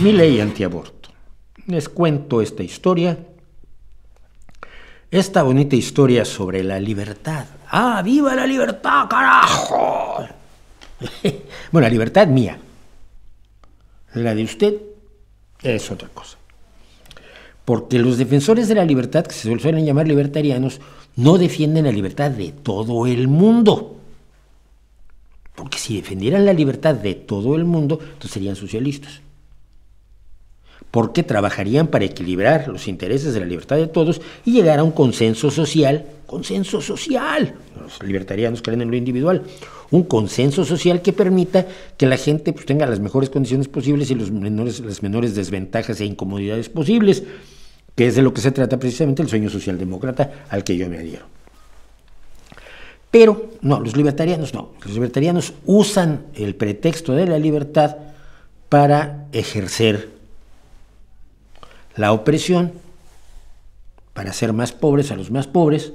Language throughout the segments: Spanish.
mi ley antiaborto. Les cuento esta historia, esta bonita historia sobre la libertad. ¡Ah, viva la libertad, carajo! bueno, la libertad mía. La de usted es otra cosa. Porque los defensores de la libertad, que se suelen llamar libertarianos, no defienden la libertad de todo el mundo. Porque si defendieran la libertad de todo el mundo, entonces serían socialistas porque trabajarían para equilibrar los intereses de la libertad de todos y llegar a un consenso social, consenso social, los libertarianos creen en lo individual, un consenso social que permita que la gente pues, tenga las mejores condiciones posibles y los menores, las menores desventajas e incomodidades posibles, que es de lo que se trata precisamente el sueño socialdemócrata al que yo me adhiero. Pero, no, los libertarianos no. Los libertarianos usan el pretexto de la libertad para ejercer la opresión, para hacer más pobres a los más pobres,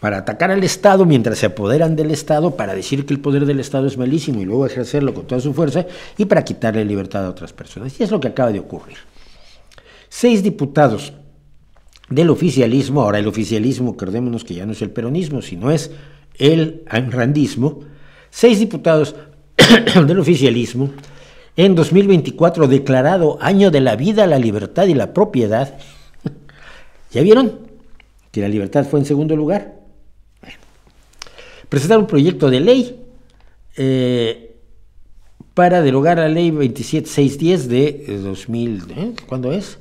para atacar al Estado mientras se apoderan del Estado, para decir que el poder del Estado es malísimo y luego ejercerlo con toda su fuerza y para quitarle libertad a otras personas. Y es lo que acaba de ocurrir. Seis diputados del oficialismo, ahora el oficialismo, acordémonos que ya no es el peronismo, sino es el anrandismo, seis diputados del oficialismo en 2024 declarado Año de la Vida, la Libertad y la Propiedad. ¿Ya vieron? Que la libertad fue en segundo lugar. Presentar un proyecto de ley eh, para derogar la ley 27610 de 2000. ¿eh? ¿Cuándo es?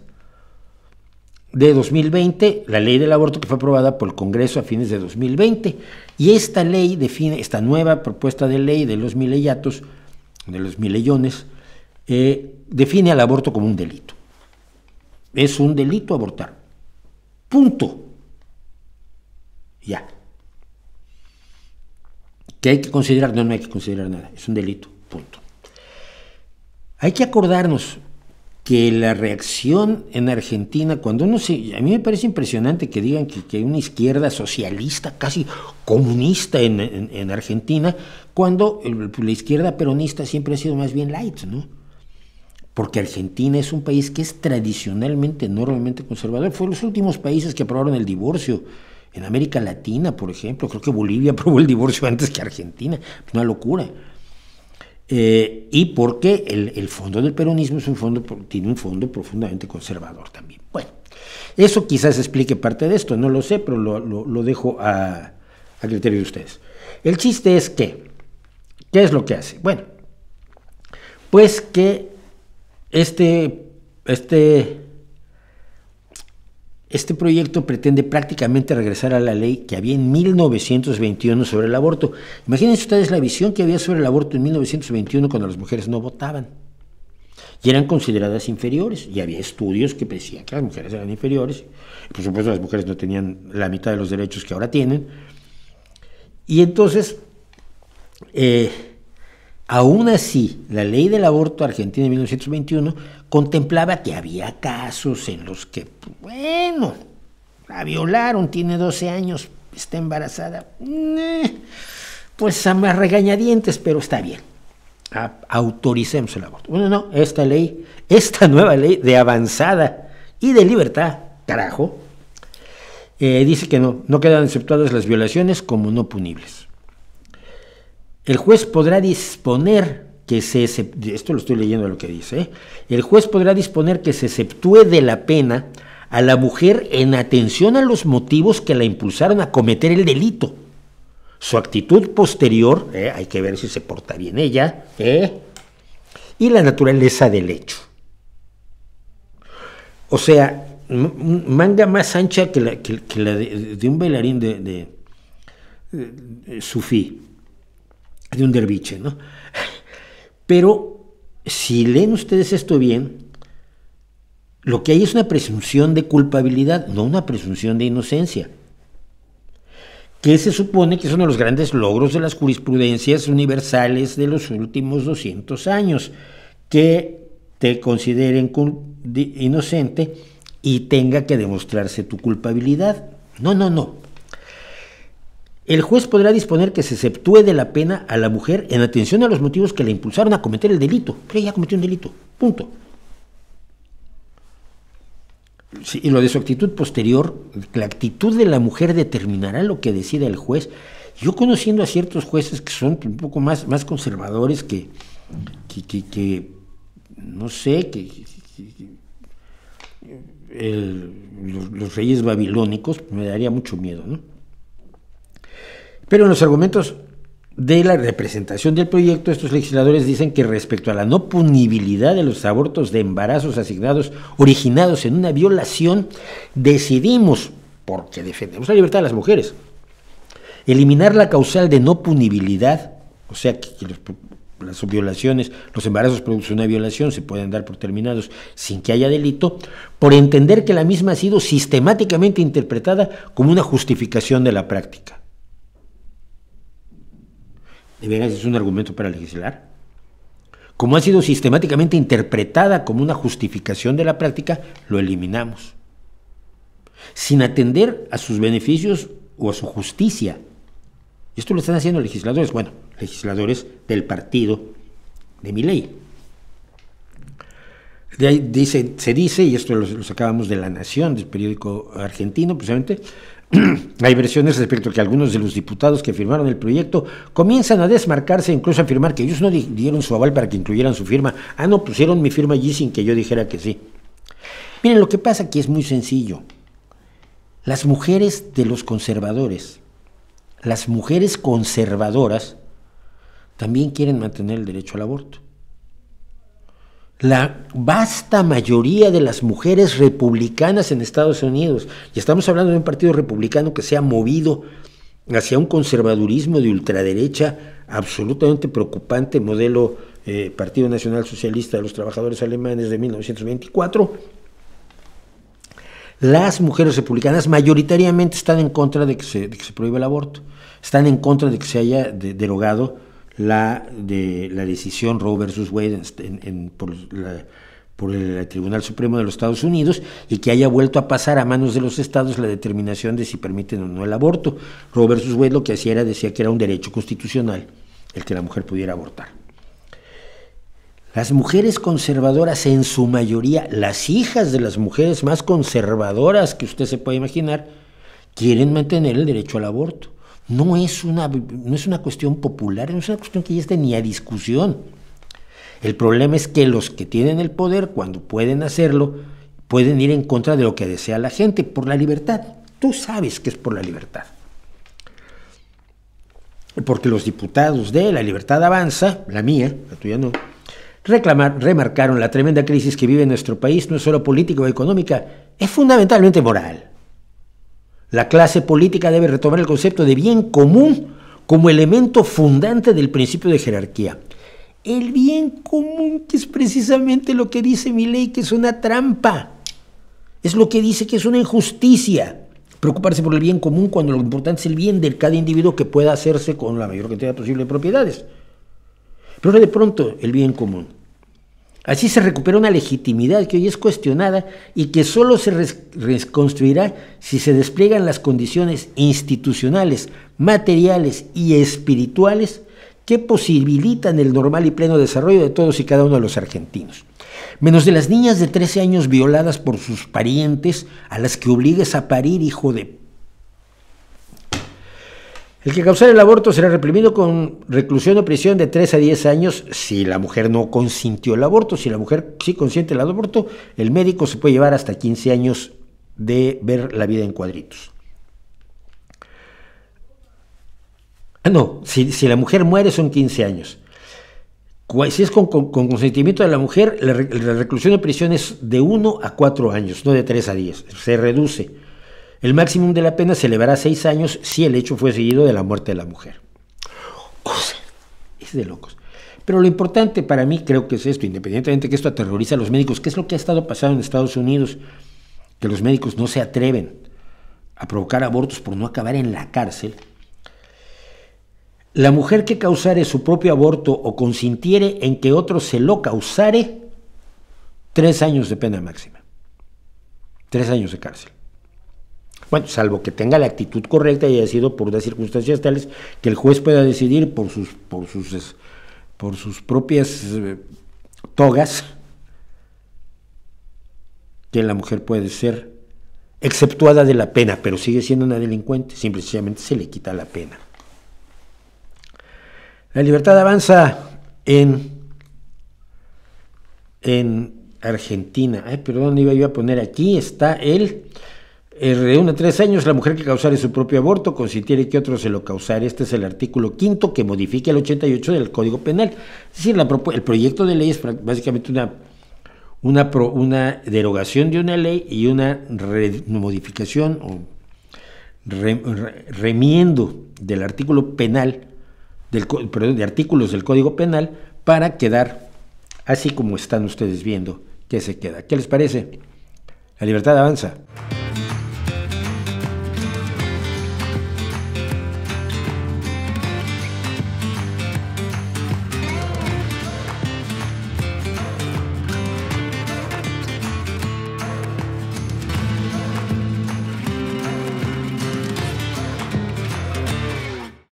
de 2020, la ley del aborto que fue aprobada por el Congreso a fines de 2020. Y esta ley define, esta nueva propuesta de ley de los mileyatos, de los mileyones, eh, define al aborto como un delito. Es un delito abortar. Punto. Ya. que hay que considerar? No, no hay que considerar nada. Es un delito. Punto. Hay que acordarnos que la reacción en Argentina, cuando uno se... A mí me parece impresionante que digan que, hay una izquierda socialista, casi comunista en, Argentina, cuando la izquierda peronista siempre ha sido más bien light, ¿no? porque Argentina es un país que es tradicionalmente enormemente conservador. Fue los últimos países que aprobaron el divorcio. En América Latina, por ejemplo, creo que Bolivia aprobó el divorcio antes que Argentina. Una locura. Eh, y porque el, fondo del peronismo es un fondo, tiene un fondo profundamente conservador también. Bueno, eso quizás explique parte de esto, no lo sé, pero lo, dejo a, a criterio de ustedes. El chiste es que, ¿qué es lo que hace? Bueno, pues que este, este, este proyecto pretende prácticamente regresar a la ley que había en 1921 sobre el aborto. Imagínense ustedes la visión que había sobre el aborto en 1921 cuando las mujeres no votaban y eran consideradas inferiores. Y había estudios que decían que las mujeres eran inferiores. Por supuesto, las mujeres no tenían la mitad de los derechos que ahora tienen. Y entonces, eh, Aún así, la ley del aborto argentina de 1921 contemplaba que había casos en los que, bueno, la violaron, tiene 12 años, está embarazada. Eh, pues a más regañadientes, pero está bien. Autoricemos el aborto. Bueno, no, esta ley, esta nueva ley de avanzada y de libertad, carajo, eh, dice que no, no quedan exceptuadas las violaciones como no punibles el juez podrá disponer que se esto lo estoy leyendo lo que dice, ¿eh? el juez podrá disponer que se exceptúe de la pena a la mujer en atención a los motivos que la impulsaron a cometer el delito. Su actitud posterior, ¿eh? hay que ver si se porta bien ella, ¿eh? y la naturaleza del hecho. O sea, manga más ancha que la, de, un bailarín de sufí de un derviche, ¿no? Pero si leen ustedes esto bien, lo que hay es una presunción de culpabilidad, no una presunción de inocencia que se supone que es uno de los grandes logros de las jurisprudencias universales de los últimos 200 años, que te consideren inocente y tenga que demostrarse tu culpabilidad. No, no, no. El juez podrá disponer que se exceptúe de la pena a la mujer en atención a los motivos que la impulsaron a cometer el delito. Pero ella cometió un delito. Punto. y lo de su actitud posterior, la actitud de la mujer determinará lo que decida el juez. Yo conociendo a ciertos jueces que son un poco más, más conservadores que, que, no sé, que, los reyes babilónicos, me daría mucho miedo, ¿no? Pero en los argumentos de la representación del proyecto, estos legisladores dicen que respecto a la no punibilidad de los abortos de embarazos asignados originados en una violación, decidimos, porque defendemos la libertad de las mujeres, eliminar la causal de no punibilidad, o sea, que, las violaciones, los embarazos producen una violación se pueden dar por terminados sin que haya delito, por entender que la misma ha sido sistemáticamente interpretada como una justificación de la práctica. ¿De veras es un argumento para legislar? Como ha sido sistemáticamente interpretada como una justificación de la práctica, lo eliminamos. Sin atender a sus beneficios o a su justicia. Esto lo están haciendo legisladores, bueno, legisladores del partido de mi ley. De ahí dice, se dice, y esto lo, sacábamos de La Nación, del periódico argentino, precisamente, Hay versiones respecto a que algunos de los diputados que firmaron el proyecto comienzan a desmarcarse, incluso a afirmar que ellos no dieron su aval para que incluyeran su firma. Ah, no, pusieron mi firma allí sin que yo dijera que sí. Miren, lo que pasa aquí es muy sencillo. Las mujeres de los conservadores, las mujeres conservadoras, también quieren mantener el derecho al aborto la vasta mayoría de las mujeres republicanas en Estados Unidos, y estamos hablando de un partido republicano que se ha movido hacia un conservadurismo de ultraderecha absolutamente preocupante, modelo eh, Partido Nacional Socialista de los Trabajadores Alemanes de 1924, las mujeres republicanas mayoritariamente están en contra de que se, prohíba el aborto, están en contra de que se haya derogado la, de, la decisión Roe vs. Wade en, por, el Tribunal Supremo de los Estados Unidos y que haya vuelto a pasar a manos de los estados la determinación de si permiten o no el aborto. Roe vs. Wade lo que hacía era decía que era un derecho constitucional el que la mujer pudiera abortar. Las mujeres conservadoras, en su mayoría, las hijas de las mujeres más conservadoras que usted se puede imaginar, quieren mantener el derecho al aborto no es, una, no es una cuestión popular, no es una cuestión que ya esté ni a discusión. El problema es que los que tienen el poder, cuando pueden hacerlo, pueden ir en contra de lo que desea la gente por la libertad. Tú sabes que es por la libertad. Porque los diputados de La Libertad Avanza, la mía, la tuya no, remarcaron la tremenda crisis que vive nuestro país, no es solo política o económica, es fundamentalmente moral. La clase política debe retomar el concepto de bien común como elemento fundante del principio de jerarquía. El bien común, que es precisamente lo que dice mi ley, que es una trampa. Es lo que dice que es una injusticia. Preocuparse por el bien común cuando lo importante es el bien de cada individuo que pueda hacerse con la mayor cantidad posible de propiedades. Pero de pronto, el bien común. Así se recupera una legitimidad que hoy es cuestionada y que solo se reconstruirá si se despliegan las condiciones institucionales, materiales y espirituales que posibilitan el normal y pleno desarrollo de todos y cada uno de los argentinos. Menos de las niñas de 13 años violadas por sus parientes, a las que obligues a parir, hijo de el que causara el aborto será reprimido con reclusión o prisión de 3 a 10 años si la mujer no consintió el aborto. Si la mujer sí consiente el aborto, el médico se puede llevar hasta 15 años de ver la vida en cuadritos. Ah, no, si, la mujer muere son 15 años. Si es con, consentimiento de la mujer, la, reclusión o prisión es de 1 a 4 años, no de 3 a 10. Se reduce. El máximo de la pena se elevará a seis años si el hecho fue seguido de la muerte de la mujer. es de locos. Pero lo importante para mí creo que es esto, independientemente que esto aterroriza a los médicos, que es lo que ha estado pasando en Estados Unidos, que los médicos no se atreven a provocar abortos por no acabar en la cárcel. La mujer que causare su propio aborto o consintiere en que otro se lo causare, tres años de pena máxima. Tres años de cárcel. Bueno, salvo que tenga la actitud correcta y haya sido por las circunstancias tales que el juez pueda decidir por sus, por sus, por sus propias eh, togas que la mujer puede ser exceptuada de la pena, pero sigue siendo una delincuente, simplemente se le quita la pena. La libertad avanza en, en Argentina. Ay, perdón, iba a poner aquí, está el eh, reúne tres años la mujer que causare su propio aborto, tiene que otro se lo causare. Este es el artículo quinto que modifica el 88 del Código Penal. Es decir, el proyecto de ley es básicamente una, una, derogación de una ley y una modificación o remiendo del artículo penal, perdón, de artículos del Código Penal para quedar así como están ustedes viendo que se queda. ¿Qué les parece? La libertad avanza.